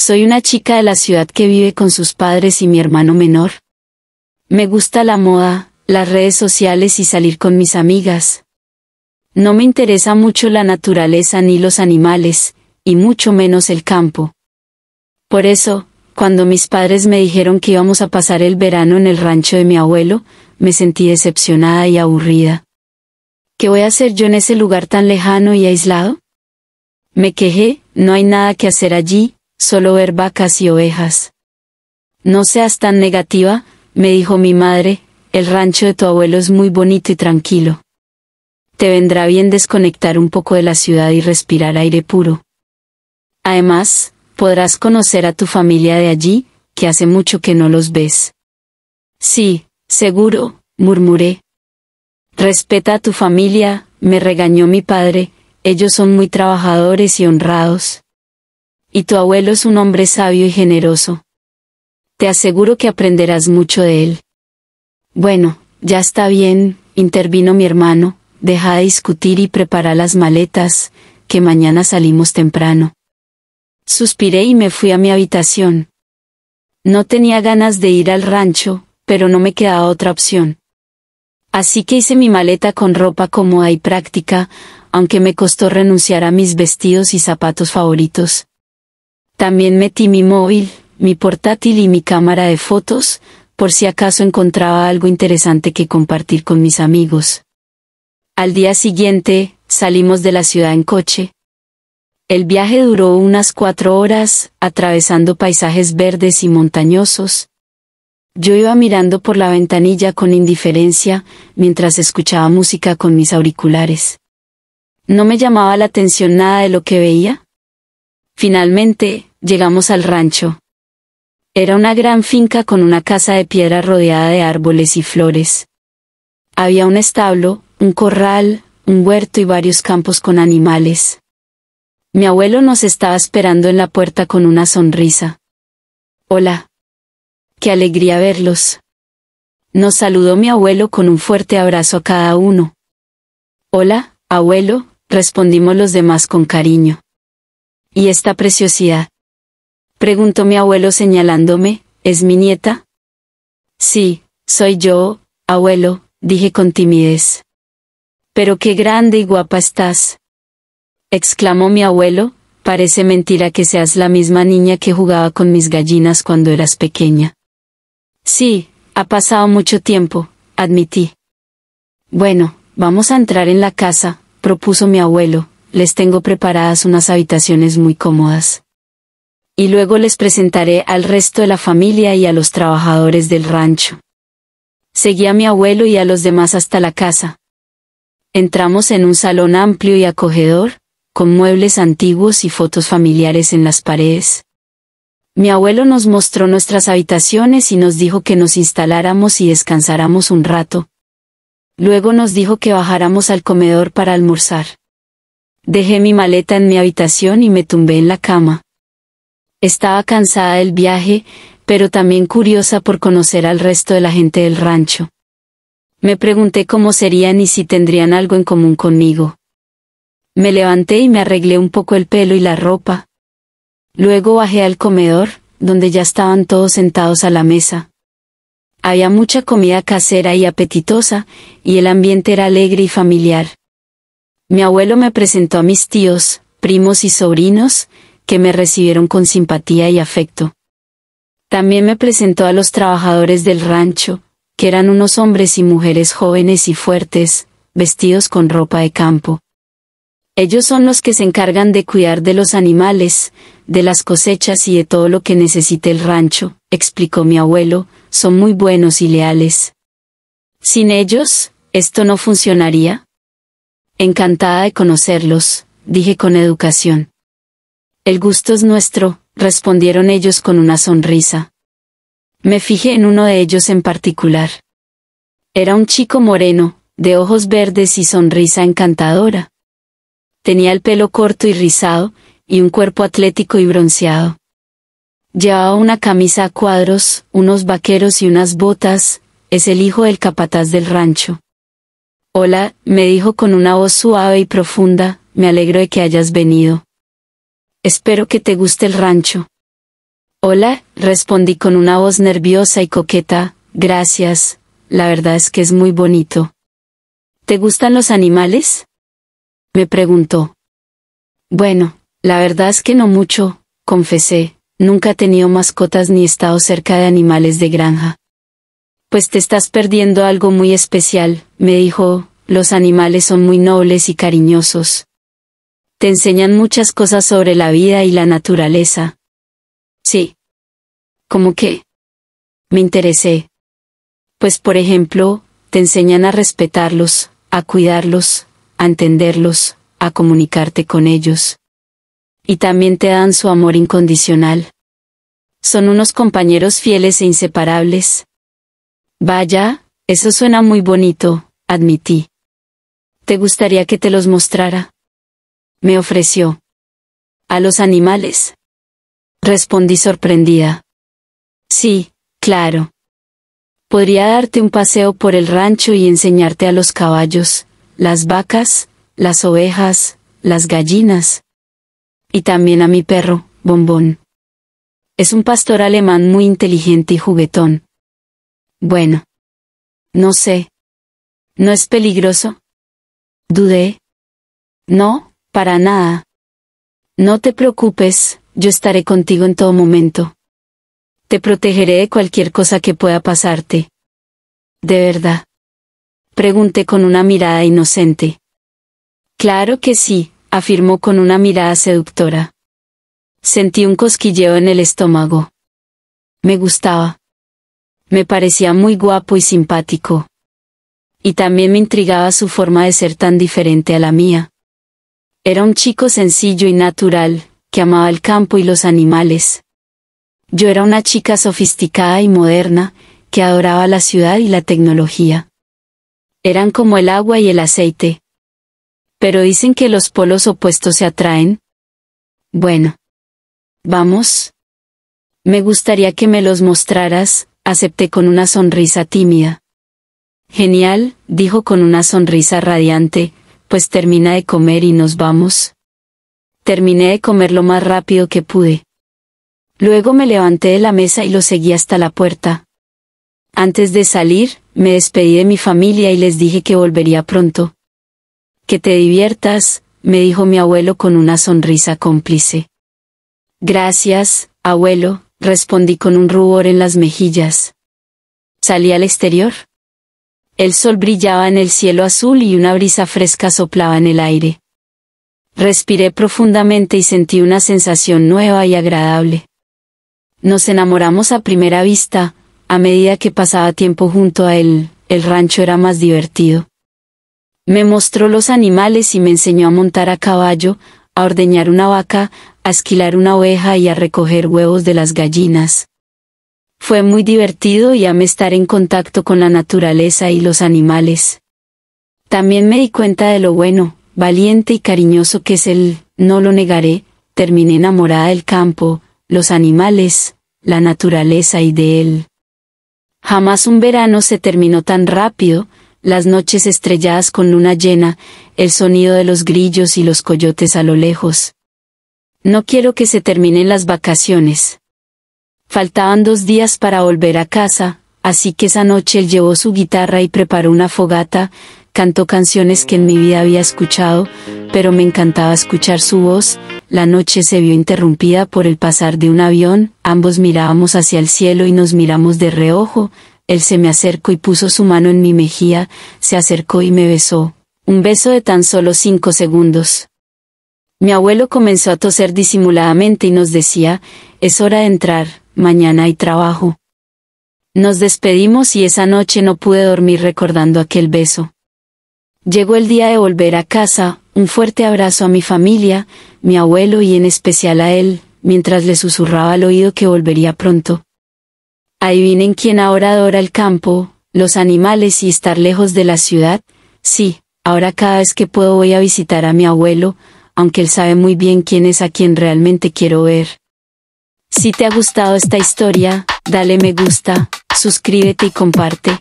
Soy una chica de la ciudad que vive con sus padres y mi hermano menor. Me gusta la moda, las redes sociales y salir con mis amigas. No me interesa mucho la naturaleza ni los animales, y mucho menos el campo. Por eso, cuando mis padres me dijeron que íbamos a pasar el verano en el rancho de mi abuelo, me sentí decepcionada y aburrida. ¿Qué voy a hacer yo en ese lugar tan lejano y aislado? Me quejé, no hay nada que hacer allí, solo ver vacas y ovejas. No seas tan negativa, me dijo mi madre, el rancho de tu abuelo es muy bonito y tranquilo. Te vendrá bien desconectar un poco de la ciudad y respirar aire puro. Además, podrás conocer a tu familia de allí, que hace mucho que no los ves. Sí, seguro, murmuré. Respeta a tu familia, me regañó mi padre, ellos son muy trabajadores y honrados y tu abuelo es un hombre sabio y generoso. Te aseguro que aprenderás mucho de él. Bueno, ya está bien, intervino mi hermano, deja de discutir y prepara las maletas, que mañana salimos temprano. Suspiré y me fui a mi habitación. No tenía ganas de ir al rancho, pero no me quedaba otra opción. Así que hice mi maleta con ropa cómoda y práctica, aunque me costó renunciar a mis vestidos y zapatos favoritos. También metí mi móvil, mi portátil y mi cámara de fotos, por si acaso encontraba algo interesante que compartir con mis amigos. Al día siguiente, salimos de la ciudad en coche. El viaje duró unas cuatro horas, atravesando paisajes verdes y montañosos. Yo iba mirando por la ventanilla con indiferencia, mientras escuchaba música con mis auriculares. No me llamaba la atención nada de lo que veía. Finalmente, Llegamos al rancho. Era una gran finca con una casa de piedra rodeada de árboles y flores. Había un establo, un corral, un huerto y varios campos con animales. Mi abuelo nos estaba esperando en la puerta con una sonrisa. Hola. Qué alegría verlos. Nos saludó mi abuelo con un fuerte abrazo a cada uno. Hola, abuelo, respondimos los demás con cariño. ¿Y esta preciosidad? Preguntó mi abuelo señalándome, ¿es mi nieta? Sí, soy yo, abuelo, dije con timidez. Pero qué grande y guapa estás. Exclamó mi abuelo, parece mentira que seas la misma niña que jugaba con mis gallinas cuando eras pequeña. Sí, ha pasado mucho tiempo, admití. Bueno, vamos a entrar en la casa, propuso mi abuelo, les tengo preparadas unas habitaciones muy cómodas y luego les presentaré al resto de la familia y a los trabajadores del rancho. Seguí a mi abuelo y a los demás hasta la casa. Entramos en un salón amplio y acogedor, con muebles antiguos y fotos familiares en las paredes. Mi abuelo nos mostró nuestras habitaciones y nos dijo que nos instaláramos y descansáramos un rato. Luego nos dijo que bajáramos al comedor para almorzar. Dejé mi maleta en mi habitación y me tumbé en la cama. Estaba cansada del viaje, pero también curiosa por conocer al resto de la gente del rancho. Me pregunté cómo serían y si tendrían algo en común conmigo. Me levanté y me arreglé un poco el pelo y la ropa. Luego bajé al comedor, donde ya estaban todos sentados a la mesa. Había mucha comida casera y apetitosa, y el ambiente era alegre y familiar. Mi abuelo me presentó a mis tíos, primos y sobrinos, que me recibieron con simpatía y afecto. También me presentó a los trabajadores del rancho, que eran unos hombres y mujeres jóvenes y fuertes, vestidos con ropa de campo. Ellos son los que se encargan de cuidar de los animales, de las cosechas y de todo lo que necesite el rancho, explicó mi abuelo, son muy buenos y leales. Sin ellos, esto no funcionaría. Encantada de conocerlos, dije con educación. El gusto es nuestro, respondieron ellos con una sonrisa. Me fijé en uno de ellos en particular. Era un chico moreno, de ojos verdes y sonrisa encantadora. Tenía el pelo corto y rizado, y un cuerpo atlético y bronceado. Llevaba una camisa a cuadros, unos vaqueros y unas botas, es el hijo del capataz del rancho. Hola, me dijo con una voz suave y profunda, me alegro de que hayas venido. Espero que te guste el rancho. Hola, respondí con una voz nerviosa y coqueta, gracias, la verdad es que es muy bonito. ¿Te gustan los animales? Me preguntó. Bueno, la verdad es que no mucho, confesé, nunca he tenido mascotas ni he estado cerca de animales de granja. Pues te estás perdiendo algo muy especial, me dijo, los animales son muy nobles y cariñosos, te enseñan muchas cosas sobre la vida y la naturaleza. Sí. ¿Cómo qué? Me interesé. Pues por ejemplo, te enseñan a respetarlos, a cuidarlos, a entenderlos, a comunicarte con ellos. Y también te dan su amor incondicional. Son unos compañeros fieles e inseparables. Vaya, eso suena muy bonito, admití. ¿Te gustaría que te los mostrara? me ofreció. A los animales. Respondí sorprendida. Sí, claro. Podría darte un paseo por el rancho y enseñarte a los caballos, las vacas, las ovejas, las gallinas. Y también a mi perro, Bombón. Es un pastor alemán muy inteligente y juguetón. Bueno. No sé. ¿No es peligroso? Dudé. No, para nada. No te preocupes, yo estaré contigo en todo momento. Te protegeré de cualquier cosa que pueda pasarte. ¿De verdad? Pregunté con una mirada inocente. Claro que sí, afirmó con una mirada seductora. Sentí un cosquilleo en el estómago. Me gustaba. Me parecía muy guapo y simpático. Y también me intrigaba su forma de ser tan diferente a la mía. Era un chico sencillo y natural, que amaba el campo y los animales. Yo era una chica sofisticada y moderna, que adoraba la ciudad y la tecnología. Eran como el agua y el aceite. Pero dicen que los polos opuestos se atraen. Bueno. Vamos. Me gustaría que me los mostraras, acepté con una sonrisa tímida. Genial, dijo con una sonrisa radiante, pues termina de comer y nos vamos. Terminé de comer lo más rápido que pude. Luego me levanté de la mesa y lo seguí hasta la puerta. Antes de salir, me despedí de mi familia y les dije que volvería pronto. Que te diviertas, me dijo mi abuelo con una sonrisa cómplice. Gracias, abuelo, respondí con un rubor en las mejillas. Salí al exterior. El sol brillaba en el cielo azul y una brisa fresca soplaba en el aire. Respiré profundamente y sentí una sensación nueva y agradable. Nos enamoramos a primera vista, a medida que pasaba tiempo junto a él, el rancho era más divertido. Me mostró los animales y me enseñó a montar a caballo, a ordeñar una vaca, a esquilar una oveja y a recoger huevos de las gallinas. Fue muy divertido y amé estar en contacto con la naturaleza y los animales. También me di cuenta de lo bueno, valiente y cariñoso que es él, no lo negaré, terminé enamorada del campo, los animales, la naturaleza y de él. Jamás un verano se terminó tan rápido, las noches estrelladas con luna llena, el sonido de los grillos y los coyotes a lo lejos. No quiero que se terminen las vacaciones. Faltaban dos días para volver a casa, así que esa noche él llevó su guitarra y preparó una fogata, cantó canciones que en mi vida había escuchado, pero me encantaba escuchar su voz, la noche se vio interrumpida por el pasar de un avión, ambos mirábamos hacia el cielo y nos miramos de reojo, él se me acercó y puso su mano en mi mejilla, se acercó y me besó, un beso de tan solo cinco segundos. Mi abuelo comenzó a toser disimuladamente y nos decía, es hora de entrar mañana hay trabajo. Nos despedimos y esa noche no pude dormir recordando aquel beso. Llegó el día de volver a casa, un fuerte abrazo a mi familia, mi abuelo y en especial a él, mientras le susurraba al oído que volvería pronto. Adivinen quién ahora adora el campo, los animales y estar lejos de la ciudad. Sí, ahora cada vez que puedo voy a visitar a mi abuelo, aunque él sabe muy bien quién es a quien realmente quiero ver. Si te ha gustado esta historia, dale me gusta, suscríbete y comparte.